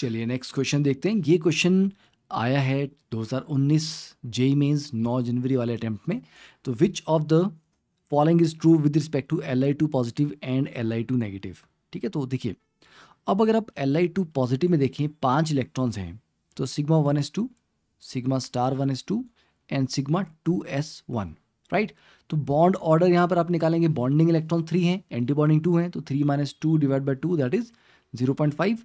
चलिए next question देखते हैं ये क्वेश्चन आया है 2019 जेई मेंस 9 जनवरी वाले अटैम्प्ट में तो which of the following is true with respect to L I two positive and L I two negative ठीक है तो देखिए अब अगर आप एल आई टू पॉजिटिव में देखें पाँच इलेक्ट्रॉन्स हैं तो sigma one S two sigma star one S two and sigma two S one right तो बॉन्ड ऑर्डर यहाँ पर आप निकालेंगे बॉन्डिंग इलेक्ट्रॉन थ्री हैं एंटी बॉन्डिंग टू हैं तो three minus two divide by two that is zero point five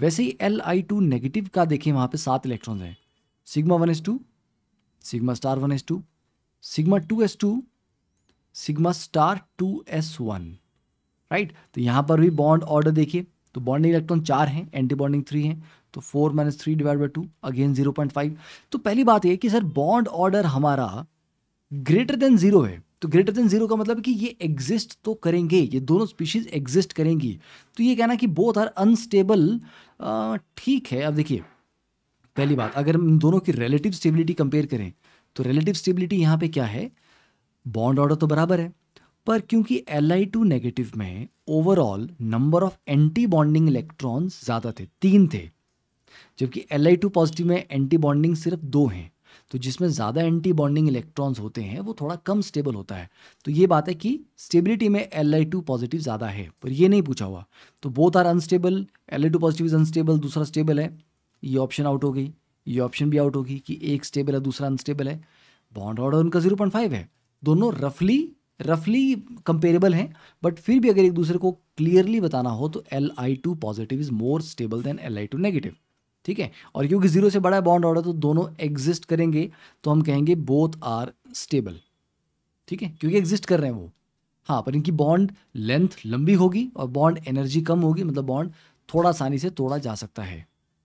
वैसे ही एल आई टू नेगेटिव का देखिए वहाँ पे सात इलेक्ट्रॉन हैं sigma one S two sigma star one S two sigma two S two sigma star two S one right तो यहाँ पर भी बॉन्ड ऑर्डर देखिए तो बॉन्डिंग इलेक्ट्रॉन चार हैं एंटी बॉन्डिंग थ्री हैं तो four minus three divide by two again zero point five तो पहली बात ये कि सर बॉन्ड ऑर्डर हमारा ग्रेटर देन जीरो है तो ग्रेटर देन जीरो का मतलब कि ये एग्जिस्ट तो करेंगे ये दोनों स्पीशीज एग्जिस्ट करेंगी तो ये कहना कि बोथ आर अनस्टेबल ठीक है अब देखिए पहली बात अगर हम दोनों की रिलेटिव स्टेबिलिटी कंपेयर करें तो रिलेटिव स्टेबिलिटी यहाँ पे क्या है बॉन्ड ऑर्डर तो बराबर है पर क्योंकि एल आई टू नेगेटिव में overall number of anti bonding electrons ज़्यादा थे तीन थे जबकि एल आई टू पॉजिटिव में एंटी बॉन्डिंग सिर्फ दो हैं तो जिसमें ज़्यादा एंटी बॉन्डिंग इलेक्ट्रॉन्स होते हैं वो थोड़ा कम स्टेबल होता है तो ये बात है कि स्टेबिलिटी में एल आई टू पॉजिटिव ज़्यादा है पर ये नहीं पूछा हुआ तो both are unstable L I two positive is unstable दूसरा स्टेबल है ये ऑप्शन आउट हो गई ये ऑप्शन भी आउट होगी कि एक स्टेबल है दूसरा अनस्टेबल है बॉन्ड ऑर्डर उनका जीरो पॉइंट फाइव है दोनों रफली रफली कंपेरेबल हैं बट फिर भी अगर एक दूसरे को क्लियरली बताना हो तो L I two positive is more stable than L I two negative ठीक है और क्योंकि जीरो से बड़ा बॉन्ड ऑर्डर तो दोनों एग्जिस्ट करेंगे तो हम कहेंगे बोथ आर स्टेबल ठीक है क्योंकि एग्जिस्ट कर रहे हैं वो हाँ पर इनकी बॉन्ड लेंथ लंबी होगी और बॉन्ड एनर्जी कम होगी मतलब बॉन्ड थोड़ा आसानी से तोड़ा जा सकता है